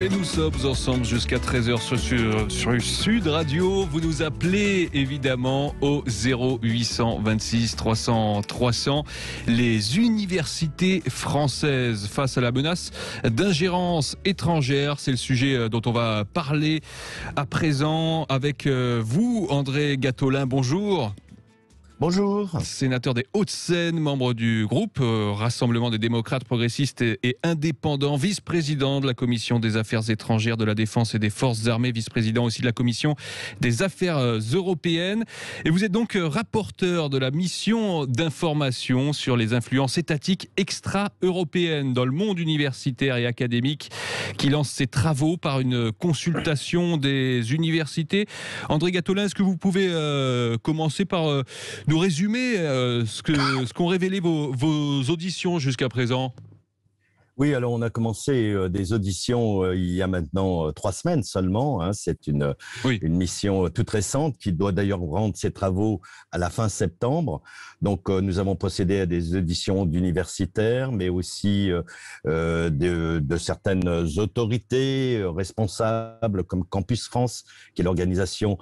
Et nous sommes ensemble jusqu'à 13h sur, sur, Sud Radio. Vous nous appelez évidemment au 0826 300 300. Les universités françaises face à la menace d'ingérence étrangère, c'est le sujet euh, dont on va parler à présent avec euh, vous, André Gatolin. Bonjour. Bonjour. Sénateur des Hauts-de-Seine, membre du groupe euh, Rassemblement des démocrates progressistes et, indépendants, vice-président de la commission des affaires étrangères, de la défense et des forces armées, vice-président aussi de la commission des affaires euh, européennes. Et vous êtes donc euh, rapporteur de la mission d'information sur les influences étatiques extra-européennes dans le monde universitaire et académique qui lance ses travaux par une consultation des universités. André Gatolin, est-ce que vous pouvez commencer par nous résumer euh, ce qu'ont ce révélé vos auditions jusqu'à présent oui, alors on a commencé euh, des auditions euh, il y a maintenant euh, trois semaines seulement. Hein. C'est une, mission toute récente qui doit d'ailleurs rendre ses travaux à la fin septembre. Donc nous avons procédé à des auditions d'universitaires, mais aussi de, de, certaines autorités responsables comme Campus France, qui est l'organisation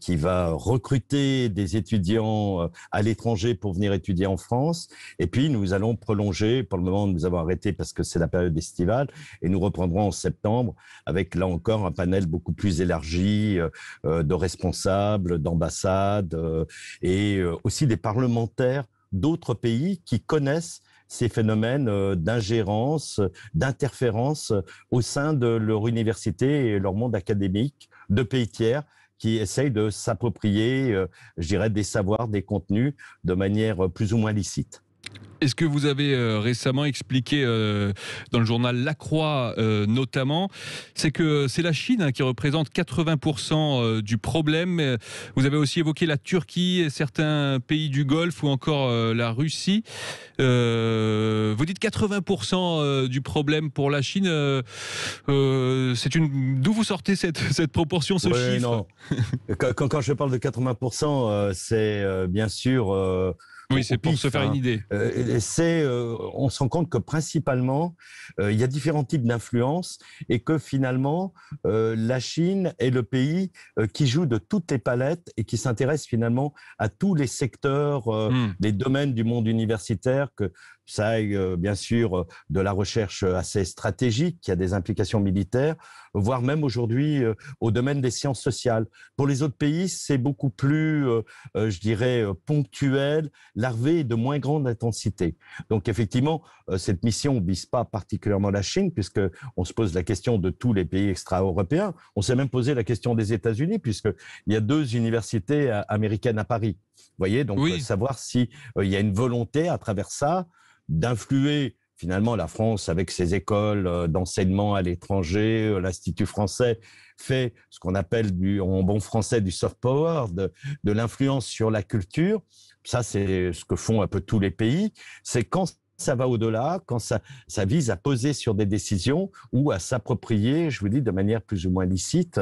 qui va recruter des étudiants à l'étranger pour venir étudier en France. Et puis nous allons prolonger, pour le moment nous avons arrêté parce que c'est c'est la période estivale, et nous reprendrons en septembre avec là encore un panel beaucoup plus élargi euh, euh, de responsables, d'ambassades euh, et aussi des parlementaires d'autres pays qui connaissent ces phénomènes d'ingérence, d'interférence au sein de leur université et leur monde académique de pays tiers qui essayent de s'approprier, je dirais, des savoirs, des contenus de manière plus ou moins licite. Est-ce que vous avez euh, récemment expliqué euh, dans le journal La Croix euh, notamment, c'est que c'est la Chine hein, qui représente 80% du problème. Vous avez aussi évoqué la Turquie, et certains pays du Golfe ou encore la Russie. vous dites 80% du problème pour la Chine. c'est une d'où vous sortez cette, cette proportion, ce chiffre non. quand, quand, je parle de 80%, c'est bien sûr oui, c'est pour se faire une idée. Euh, c'est, euh, on se rend compte que principalement, euh, il y a différents types d'influences et que finalement, la Chine est le pays qui joue de toutes les palettes et qui s'intéresse finalement à tous les secteurs, hmm. des les domaines du monde universitaire que ça aille euh, bien sûr de la recherche assez stratégique qui a des implications militaires, voire même aujourd'hui euh, au domaine des sciences sociales. Pour les autres pays, c'est beaucoup plus, euh, je dirais, ponctuel, larvé de moins grande intensité. Donc effectivement, cette mission vise pas particulièrement la Chine puisque on se pose la question de tous les pays extra-européens. On s'est même posé la question des États-Unis puisque il y a deux universités américaines à Paris. Vous voyez, donc savoir si il y a une volonté à travers ça d'influer finalement la France avec ses écoles euh, d'enseignement à l'étranger, euh, l'Institut français fait ce qu'on appelle du, en bon français du soft power, de, l'influence sur la culture. Ça, c'est ce que font un peu tous les pays. C'est quand ça va au-delà, quand ça, ça vise à poser sur des décisions ou à s'approprier, je vous dis, de manière plus ou moins licite,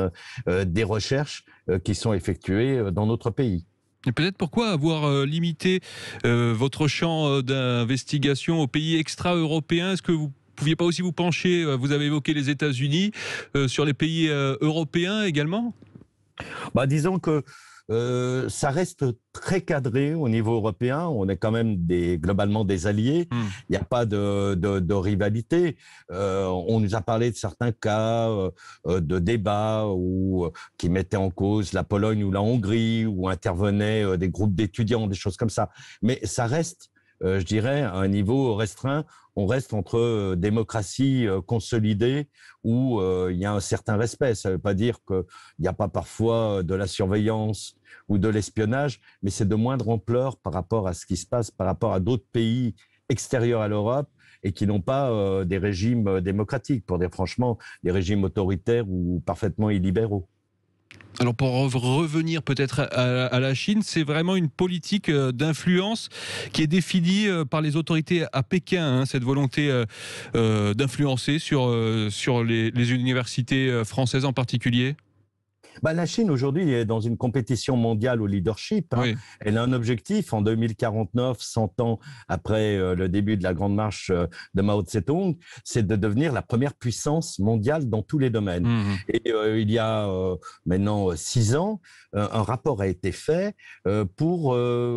euh, des recherches qui sont effectuées dans notre pays peut-être pourquoi avoir euh, limité euh, votre champ euh, d'investigation aux pays extra-européens Est-ce que vous ne pouviez pas aussi vous pencher, vous avez évoqué les États-Unis, sur les pays européens également bah, Disons que euh, ça reste très cadré au niveau européen. On est quand même des, globalement des alliés. Hmm. Il n'y a pas de, de, de rivalité. Euh, on nous a parlé de certains cas euh, euh, de débats où, qui mettaient en cause la Pologne ou la Hongrie, où intervenaient des groupes d'étudiants, des choses comme ça. Mais ça reste je dirais, à un niveau restreint on reste entre euh, démocratie euh, consolidée où euh, il y a un certain respect. Ça ne veut pas dire qu'il n'y a pas parfois de la surveillance ou de l'espionnage, mais c'est de moindre ampleur par rapport à ce qui se passe, par rapport à d'autres pays extérieurs à l'Europe et qui n'ont pas des régimes démocratiques, pour dire franchement, des régimes autoritaires ou parfaitement illibéraux. Alors pour revenir peut-être à, la Chine, c'est vraiment une politique euh, d'influence qui est définie euh, par les autorités à Pékin, hein, cette volonté euh, d'influencer sur, les universités françaises en particulier bah, la Chine aujourd'hui est dans une compétition mondiale au leadership. Hein. Elle a un objectif en 2049, 100 ans après euh, le début de la Grande Marche euh, de Mao Zedong, c'est de devenir la première puissance mondiale dans tous les domaines. Mmh. Et euh, il y a maintenant six ans, un rapport a été fait pour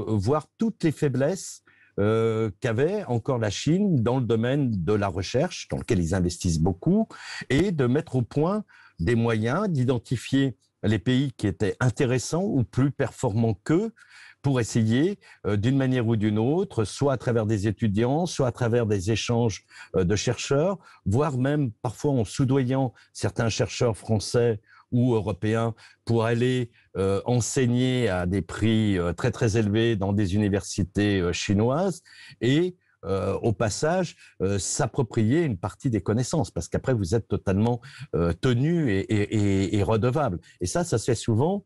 voir toutes les faiblesses qu'avait encore la Chine dans le domaine de la recherche, dans lequel ils investissent beaucoup, et de mettre au point des moyens d'identifier les pays qui étaient intéressants ou plus performants qu'eux pour essayer euh, d'une manière ou d'une autre, soit à travers des étudiants, soit à travers des échanges euh, de chercheurs, voire même parfois en soudoyant certains chercheurs français ou européens pour aller euh, enseigner à des prix très très élevés dans des universités chinoises et euh, au passage, euh, s'approprier une partie des connaissances, parce qu'après, vous êtes totalement euh, tenu et, redevable. Et ça, ça se fait souvent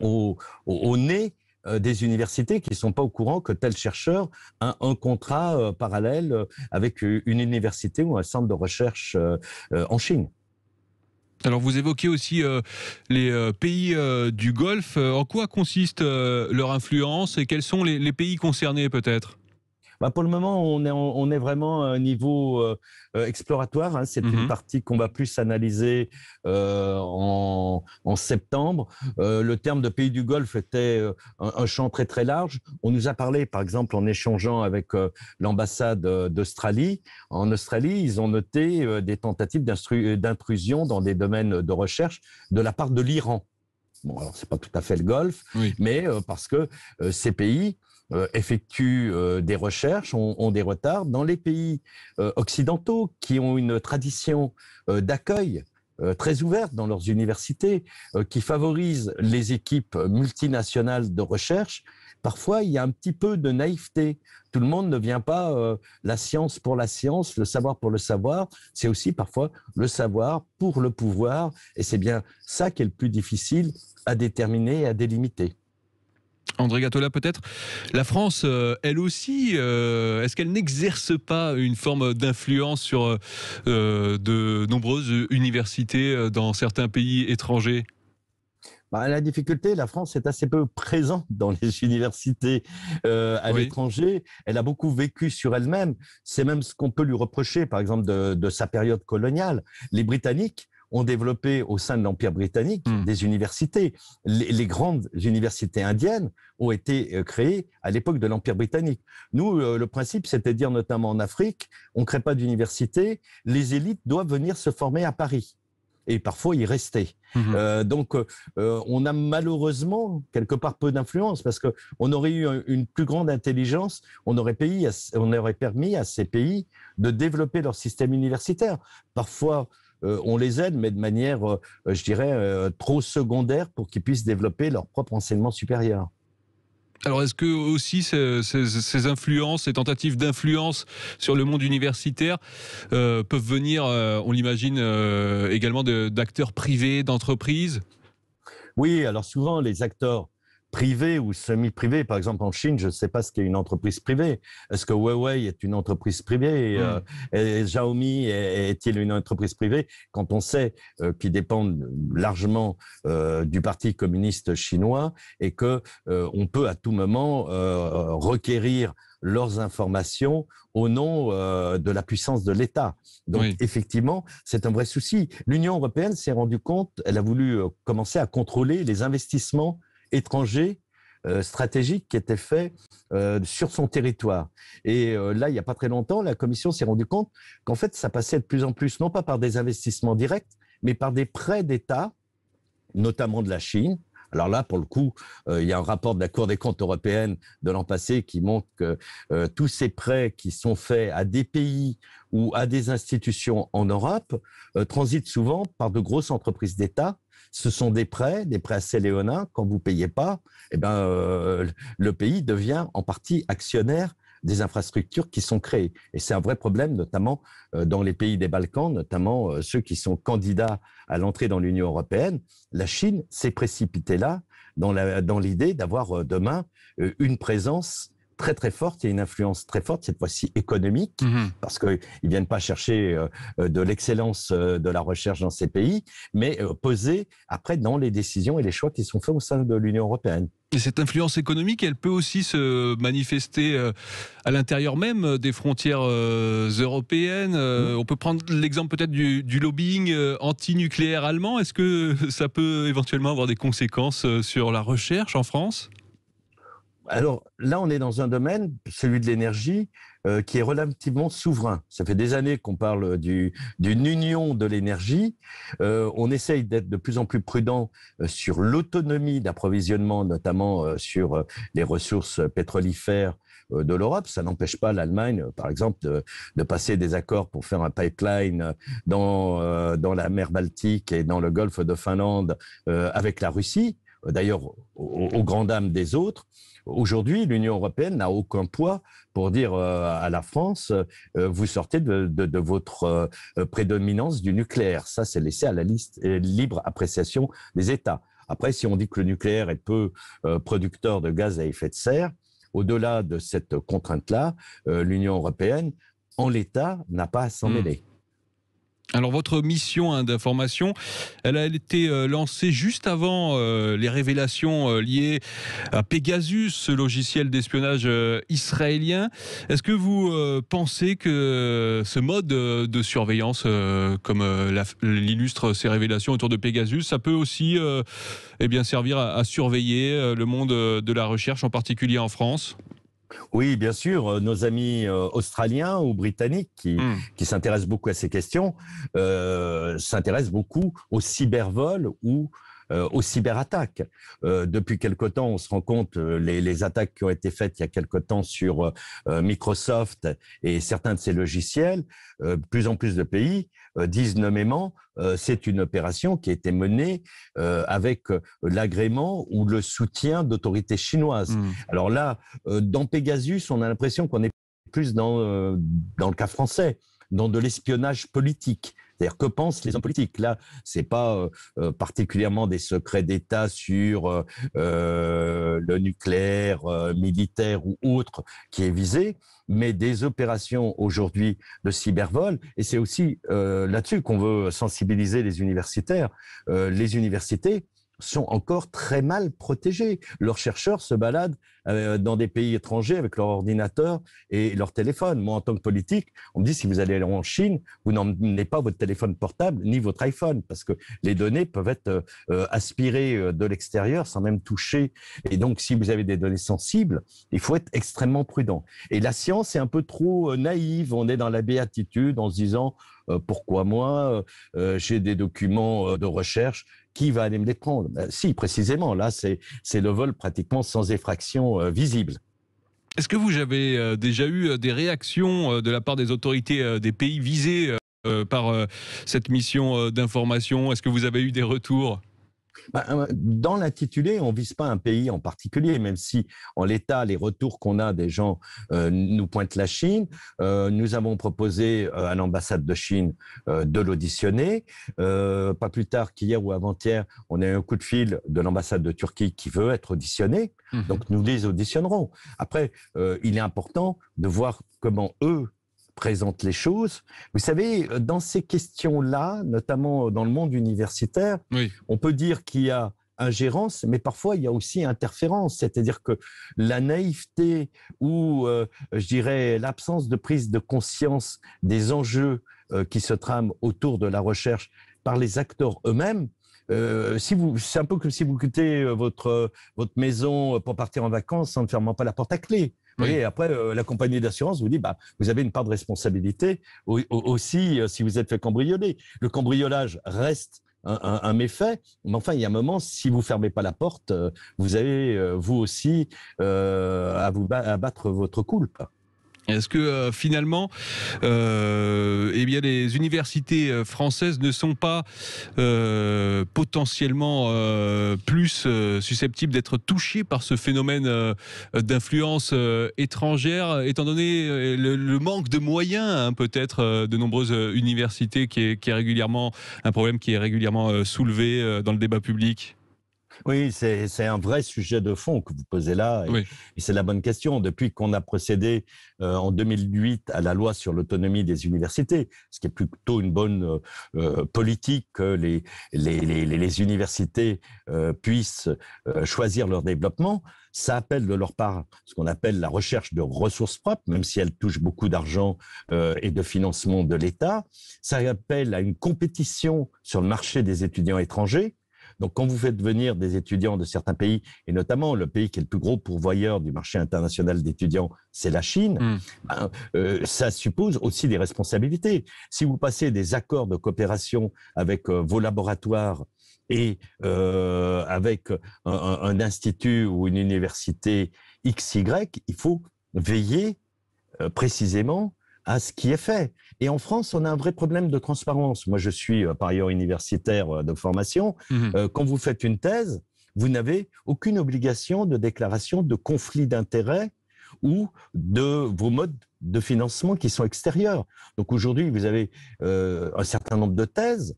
au, nez des universités qui ne sont pas au courant que tel chercheur a un contrat parallèle avec une université ou un centre de recherche en Chine. Alors vous évoquez aussi les pays du Golfe. En quoi consiste leur influence et quels sont les pays concernés peut-être bah, pour le moment, on est, vraiment à euh, un niveau euh, euh, exploratoire. Hein. C'est une mm-hmm. partie qu'on va plus analyser en, septembre. le terme de pays du Golfe était un, champ très très large. On nous a parlé, par exemple, en échangeant avec l'ambassade d'Australie. En Australie, ils ont noté des tentatives d'intrusion dans des domaines de recherche de la part de l'Iran. Bon, alors c'est pas tout à fait le Golfe, mais parce que ces pays euh, effectuent euh, des recherches, ont, des retards. Dans les pays euh, occidentaux qui ont une tradition d'accueil très ouverte dans leurs universités, qui favorisent les équipes multinationales de recherche, parfois il y a un petit peu de naïveté. Tout le monde ne vient pas la science pour la science, le savoir pour le savoir, c'est aussi parfois le savoir pour le pouvoir, et c'est bien ça qui est le plus difficile à déterminer et à délimiter. André Gatola, peut-être. La France, euh, elle aussi, euh, est-ce qu'elle n'exerce pas une forme d'influence sur euh, de nombreuses universités dans certains pays étrangers bah, la difficulté, la France est assez peu présente dans les universités à l'étranger. Elle a beaucoup vécu sur elle-même. C'est même ce qu'on peut lui reprocher, par exemple, de sa période coloniale. Les Britanniques ont développé au sein de l'Empire britannique hmm. des universités. Les, grandes universités indiennes ont été euh, créées à l'époque de l'Empire britannique. Nous, euh, le principe, c'était de dire notamment en Afrique, on ne crée pas d'université, les élites doivent venir se former à Paris et parfois y rester. Mhm. Euh, donc, on a malheureusement quelque part peu d'influence parce qu'on aurait eu une plus grande intelligence, on aurait, payé, on aurait permis à ces pays de développer leur système universitaire. Parfois, euh, on les aide, mais de manière, euh, euh, je dirais, trop secondaire pour qu'ils puissent développer leur propre enseignement supérieur. Alors est-ce que aussi ces, influences, ces tentatives d'influence sur le monde universitaire peuvent venir, on l'imagine, également d'acteurs privés, d'entreprises Oui, alors souvent les acteurs Privé ou semi privé Par exemple, en Chine, je ne sais pas ce qu'est une entreprise privée. Est-ce que Huawei est une entreprise privée et, hmm. euh, Xiaomi est-il une entreprise privée Quand on sait euh, qu'ils dépendent largement euh, du Parti communiste chinois et que on peut à tout moment requérir leurs informations au nom de la puissance de l'État. Donc effectivement, c'est un vrai souci. L'Union européenne s'est rendue compte, elle a voulu commencer à contrôler les investissements étrangers euh, stratégiques qui étaient faits euh, sur son territoire. Et euh, là, il n'y a pas très longtemps, la Commission s'est rendue compte qu'en fait, ça passait de plus en plus, non pas par des investissements directs, mais par des prêts d'État, notamment de la Chine. Alors là, pour le coup, il y a un rapport de la Cour des comptes européenne de l'an passé qui montre que tous ces prêts qui sont faits à des pays ou à des institutions en Europe transitent souvent par de grosses entreprises d'État ce sont des prêts, des prêts assez léonins. Quand vous payez pas, eh ben, euh, le pays devient en partie actionnaire des infrastructures qui sont créées. Et c'est un vrai problème, notamment euh, dans les pays des Balkans, notamment euh, ceux qui sont candidats à l'entrée dans l'Union européenne. La Chine s'est précipitée là dans l'idée d'avoir demain une présence très très forte, il y a une influence très forte cette fois-ci économique, mhm. parce qu'ils ne viennent pas chercher euh, de l'excellence euh, de la recherche dans ces pays, mais euh, poser après dans les décisions et les choix qui sont faits au sein de l'Union européenne. Et cette influence économique, elle peut aussi se manifester à l'intérieur même des frontières européennes. Mhm. On peut prendre l'exemple peut-être du, du, lobbying anti-nucléaire allemand. Est-ce que ça peut éventuellement avoir des conséquences sur la recherche en France alors là, on est dans un domaine, celui de l'énergie, euh, qui est relativement souverain. Ça fait des années qu'on parle d'une union de l'énergie. Euh, on essaye d'être de plus en plus prudent euh, sur l'autonomie d'approvisionnement, notamment sur les ressources pétrolifères de l'Europe. Ça n'empêche pas l'Allemagne, par exemple, de, passer des accords pour faire un pipeline dans, la mer Baltique et dans le golfe de Finlande avec la Russie. D'ailleurs, au grand dam des autres. Aujourd'hui, l'Union européenne n'a aucun poids pour dire euh, à la France, euh, vous sortez de, votre euh, prédominance du nucléaire. Ça, c'est laissé à la libre appréciation des États. Après, si on dit que le nucléaire est peu producteur de gaz à effet de serre, au-delà de cette contrainte-là, l'Union européenne, en l'état, n'a pas à s'en hmm. mêler. Alors votre mission hein, d'information, elle a été euh, lancée juste avant euh, les révélations euh, liées à Pegasus, ce logiciel d'espionnage israélien. Est-ce que vous pensez que ce mode de surveillance, comme l'illustre ces révélations autour de Pegasus, ça peut aussi eh bien, servir à surveiller le monde de la recherche, en particulier en France oui, bien sûr, euh, nos amis euh, australiens ou britanniques hmm. qui, s'intéressent beaucoup à ces questions euh, s'intéressent beaucoup au cybervol ou euh, aux cyberattaques. Euh, depuis quelque temps, on se rend compte euh, les, attaques qui ont été faites il y a quelque temps sur euh, Microsoft et certains de ses logiciels. plus en plus de pays disent nommément c'est une opération qui a été menée avec l'agrément ou le soutien d'autorités chinoises. Hmm. Alors là, dans Pegasus, on a l'impression qu'on est plus dans, dans le cas français, dans de l'espionnage politique. C'est-à-dire que pensent les hommes politiques Là, c'est pas euh, euh, particulièrement des secrets d'État sur euh, le nucléaire, militaire ou autre qui est visé, mais des opérations aujourd'hui de cybervol. Et c'est aussi là-dessus qu'on veut sensibiliser les universitaires. les universités, sont encore très mal protégés. Leurs chercheurs se baladent euh, dans des pays étrangers avec leur ordinateur et leur téléphone. Moi, en tant que politique, on me dit si vous allez en Chine, vous n'emmenez pas votre téléphone portable ni votre iPhone parce que les données peuvent être euh, euh, aspirées de l'extérieur sans même toucher. Et donc, si vous avez des données sensibles, il faut être extrêmement prudent. Et la science est un peu trop naïve. On est dans la béatitude en se disant pourquoi moi J'ai des documents de recherche qui va aller me les prendre ben, Si, précisément, là, c'est le vol pratiquement sans effraction euh, visible. Est-ce que vous avez euh, déjà eu euh, des réactions de la part des autorités des pays visés par cette mission d'information Est-ce que vous avez eu des retours bah, euh, dans l'intitulé, on vise pas un pays en particulier, même si en l'état, les retours qu'on a des gens euh, nous pointent la Chine. Euh, nous avons proposé à l'ambassade de Chine de l'auditionner. pas plus tard qu'hier ou avant-hier, on a eu un coup de fil de l'ambassade de Turquie qui veut être auditionnée. Mhm. Donc nous les auditionnerons. Après, il est important de voir comment eux présente les choses. Vous savez, dans ces questions-là, notamment dans le monde universitaire, on peut dire qu'il y a ingérence, mais parfois il y a aussi interférence, c'est-à-dire que la naïveté ou, euh, je dirais, l'absence de prise de conscience des enjeux euh, qui se trament autour de la recherche par les acteurs eux-mêmes, euh, si vous, c'est un peu comme si vous quittez votre, votre maison pour partir en vacances en ne fermant pas la porte à clé après, euh, la compagnie d'assurance vous dit, bah, vous avez une part de responsabilité aussi euh, si vous êtes fait cambrioler. Le cambriolage reste un, méfait. Mais enfin, il y a un moment, si vous fermez pas la porte, euh, vous avez vous aussi à vous battre votre coulpe. Est-ce que finalement, eh les universités euh, françaises ne sont pas euh, potentiellement euh, plus susceptibles d'être touchées par ce phénomène d'influence étrangère, étant donné le, manque de moyens, hein, peut-être, de nombreuses universités, qui régulièrement un problème qui est régulièrement soulevé dans le débat public oui, c'est un vrai sujet de fond que vous posez là. Et, c'est la bonne question. Depuis qu'on a procédé euh, en 2008 à la loi sur l'autonomie des universités, ce qui est plutôt une bonne euh, euh, politique que les, les, universités puissent choisir leur développement, ça appelle de leur part ce qu'on appelle la recherche de ressources propres, même si elle touche beaucoup d'argent et de financement de l'État. Ça appelle à une compétition sur le marché des étudiants étrangers donc, quand vous faites venir des étudiants de certains pays, et notamment le pays qui est le plus gros pourvoyeur du marché international d'étudiants, c'est la Chine, hmm. ben, euh, ça suppose aussi des responsabilités. Si vous passez des accords de coopération avec euh, vos laboratoires et euh, avec un, un, institut ou une université XY, il faut veiller précisément à ce qui est fait. Et en France, on a un vrai problème de transparence. Moi, je suis euh, par ailleurs universitaire euh, de formation. Mhm. Euh, quand vous faites une thèse, vous n'avez aucune obligation de déclaration de conflit d'intérêts ou de vos modes de financement qui sont extérieurs. Donc aujourd'hui, vous avez un certain nombre de thèses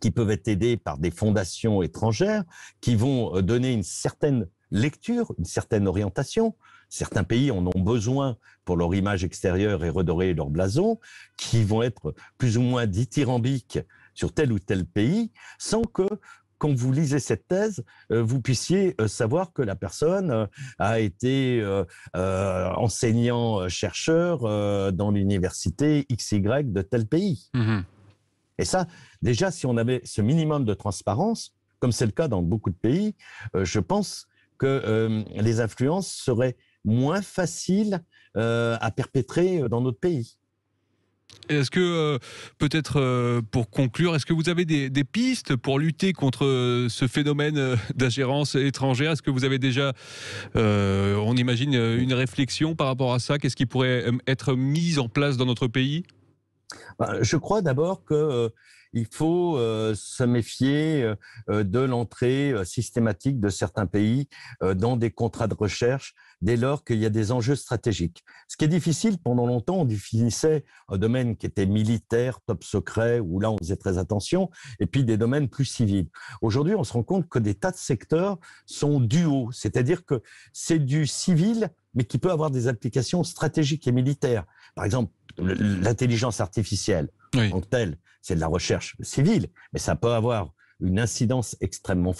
qui peuvent être aidées par des fondations étrangères qui vont donner une certaine lecture, une certaine orientation certains pays en ont besoin pour leur image extérieure et redorer leur blason, qui vont être plus ou moins dithyrambiques sur tel ou tel pays, sans que quand vous lisez cette thèse, euh, vous puissiez euh, savoir que la personne euh, a été enseignant-chercheur dans l'université XY de tel pays. Mm-hmm. Et ça, déjà, si on avait ce minimum de transparence, comme c'est le cas dans beaucoup de pays, je pense que les influences seraient moins facile euh, à perpétrer euh, dans notre pays. Est-ce que, euh, peut-être pour conclure, est-ce que vous avez des, des, pistes pour lutter contre ce phénomène d'ingérence étrangère Est-ce que vous avez déjà, on imagine, une réflexion par rapport à ça Qu'est-ce qui pourrait être mis en place dans notre pays bah, Je crois d'abord que il faut euh, se méfier euh, euh, de l'entrée systématique de certains pays dans des contrats de recherche dès lors qu'il y a des enjeux stratégiques. Ce qui est difficile, pendant longtemps, on définissait un domaine qui était militaire, top secret, où là on faisait très attention, et puis des domaines plus civils. Aujourd'hui, on se rend compte que des tas de secteurs sont haut c'est-à-dire que c'est du civil, mais qui peut avoir des applications stratégiques et militaires. Par exemple, l'intelligence artificielle oui. en C'est de la recherche civile, mais ça peut avoir une incidence extrêmement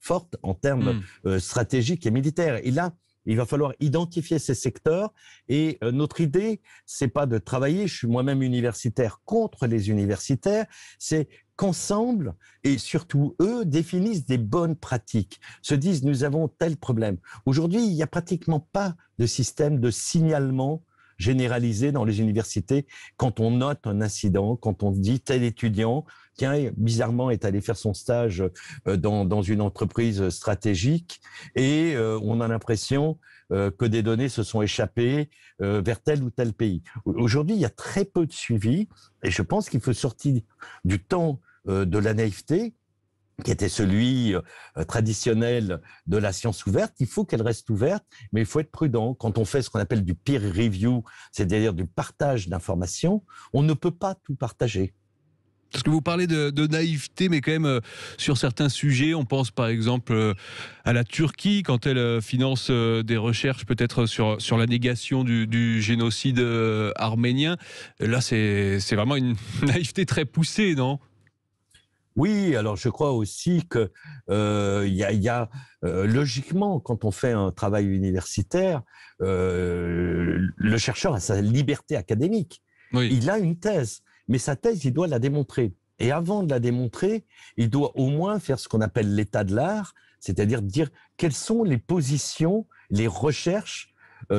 forte en termes hmm. euh, stratégiques et militaires. Et là, il va falloir identifier ces secteurs. Et euh, notre idée, c'est pas de travailler. Je suis moi-même universitaire contre les universitaires. C'est qu'ensemble et surtout eux définissent des bonnes pratiques. Se disent nous avons tel problème. Aujourd'hui, il n'y a pratiquement pas de système de signalement Généralisé dans les universités quand on note un incident, quand on dit tel étudiant, tiens, hein, bizarrement, est allé faire son stage euh, dans, dans une entreprise stratégique et euh, on a l'impression euh, que des données se sont échappées vers tel ou tel pays. Aujourd'hui, il y a très peu de suivi et je pense qu'il faut sortir du temps de la naïveté qui était celui euh, traditionnel de la science ouverte, il faut qu'elle reste ouverte, mais il faut être prudent. Quand on fait ce qu'on appelle du peer review, c'est-à-dire du partage d'informations, on ne peut pas tout partager. Parce que vous parlez de, naïveté, mais quand même euh, sur certains sujets, on pense par exemple euh, à la Turquie quand elle finance des recherches peut-être sur, sur la négation du, du génocide arménien. Là, c'est vraiment une naïveté très poussée, non oui, alors je crois aussi que euh, il y a, euh, logiquement, quand on fait un travail universitaire, euh, le chercheur a sa liberté académique. Il a une thèse, mais sa thèse, il doit la démontrer. Et avant de la démontrer, il doit au moins faire ce qu'on appelle l'état de l'art, c'est-à-dire dire quelles sont les positions, les recherches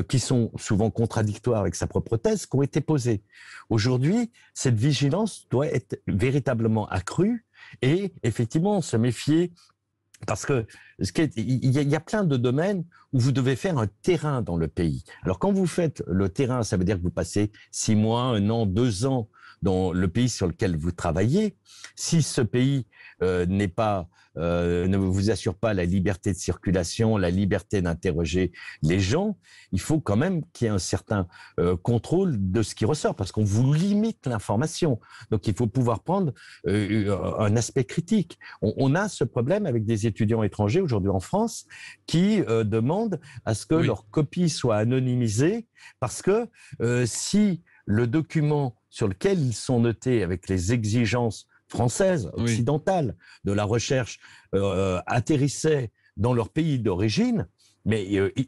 qui sont souvent contradictoires avec sa propre thèse, qui ont été posées. Aujourd'hui, cette vigilance doit être véritablement accrue et effectivement se méfier parce que il y, a plein de domaines où vous devez faire un terrain dans le pays. Alors quand vous faites le terrain, ça veut dire que vous passez six mois, un an, deux ans dans le pays sur lequel vous travaillez. Si ce pays euh, n'est pas euh, ne vous assure pas la liberté de circulation, la liberté d'interroger les gens, il faut quand même qu'il y ait un certain euh, contrôle de ce qui ressort, parce qu'on vous limite l'information. Donc il faut pouvoir prendre un aspect critique. On, on, a ce problème avec des étudiants étrangers aujourd'hui en France, qui euh, demandent à ce que leur copie soit anonymisée, parce que euh, si le document sur lequel ils sont notés avec les exigences françaises, occidentales, de la recherche euh, atterrissait dans leur pays d'origine, mais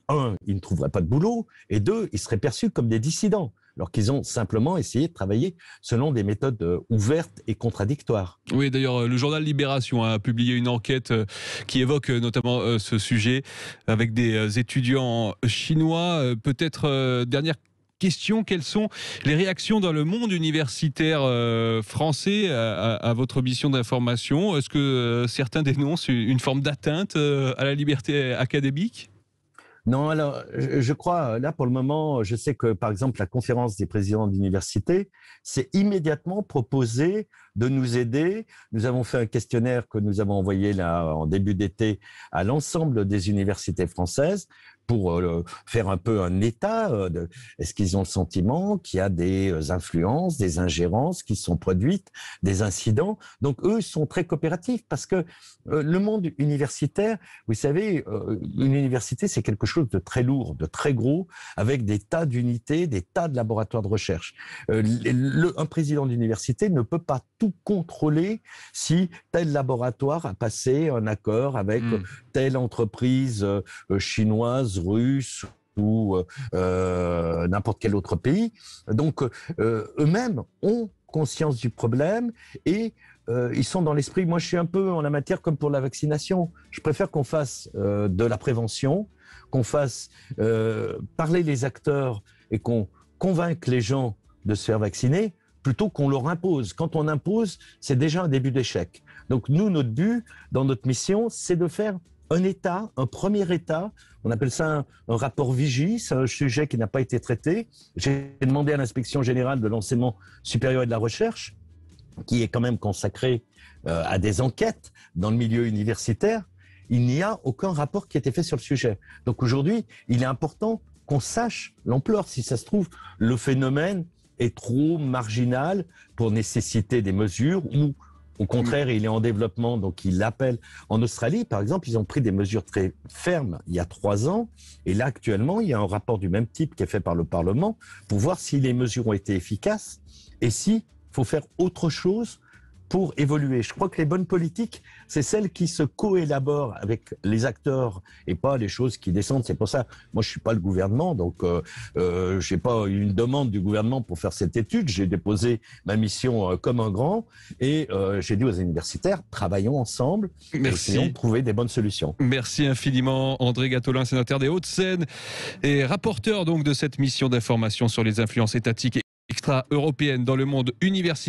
un, ils ne trouveraient pas de boulot, et deux, ils seraient perçus comme des dissidents alors qu'ils ont simplement essayé de travailler selon des méthodes euh, ouvertes et contradictoires. Oui, d'ailleurs, euh, le journal Libération a publié une enquête euh, qui évoque notamment ce sujet avec des étudiants chinois. Peut-être dernière question, quelles sont les réactions dans le monde universitaire français à, votre mission d'information Est-ce que certains dénoncent une forme d'atteinte à la liberté académique non, alors je crois, là pour le moment, je sais que par exemple la conférence des présidents d'université s'est immédiatement proposée de nous aider. Nous avons fait un questionnaire que nous avons envoyé là en début d'été à l'ensemble des universités françaises pour euh, faire un peu un état euh, de est-ce qu'ils ont le sentiment qu'il y a des euh, influences, des ingérences qui sont produites, des incidents. Donc eux sont très coopératifs parce que le monde universitaire, vous savez, une université c'est quelque chose de très lourd, de très gros, avec des tas d'unités, des tas de laboratoires de recherche. un président d'université ne peut pas tout contrôler si tel laboratoire a passé un accord avec hmm. telle entreprise euh, chinoise, russe ou euh, euh, n'importe quel autre pays. Donc eux-mêmes ont conscience du problème et ils sont dans l'esprit. Moi, je suis un peu en la matière comme pour la vaccination. Je préfère qu'on fasse de la prévention, qu'on fasse parler les acteurs et qu'on convainque les gens de se faire vacciner plutôt qu'on leur impose. Quand on impose, c'est déjà un début d'échec. Donc nous, notre but dans notre mission, c'est de faire un État, un premier État. On appelle ça un, rapport Vigie, c'est un sujet qui n'a pas été traité. J'ai demandé à l'inspection générale de l'enseignement supérieur et de la recherche, qui est quand même consacrée euh, à des enquêtes dans le milieu universitaire. Il n'y a aucun rapport qui a été fait sur le sujet. Donc aujourd'hui, il est important qu'on sache l'ampleur. Si ça se trouve, le phénomène est trop marginal pour nécessiter des mesures ou au contraire, il est en développement, donc il l'appelle. En Australie, par exemple, ils ont pris des mesures très fermes il y a trois ans. Et là, actuellement, il y a un rapport du même type qui est fait par le Parlement pour voir si les mesures ont été efficaces et s'il faut faire autre chose pour évoluer. Je crois que les bonnes politiques, c'est celles qui se coélaborent avec les acteurs et pas les choses qui descendent. C'est pour ça, moi, je suis pas le gouvernement, donc euh, euh, j'ai pas une demande du gouvernement pour faire cette étude. J'ai déposé ma mission euh, comme un grand et euh, j'ai dit aux universitaires travaillons ensemble, Merci. essayons de trouver des bonnes solutions. Merci infiniment, André Gatolin, sénateur des Hauts-de-Seine et rapporteur donc de cette mission d'information sur les influences étatiques et extra-européennes dans le monde universitaire.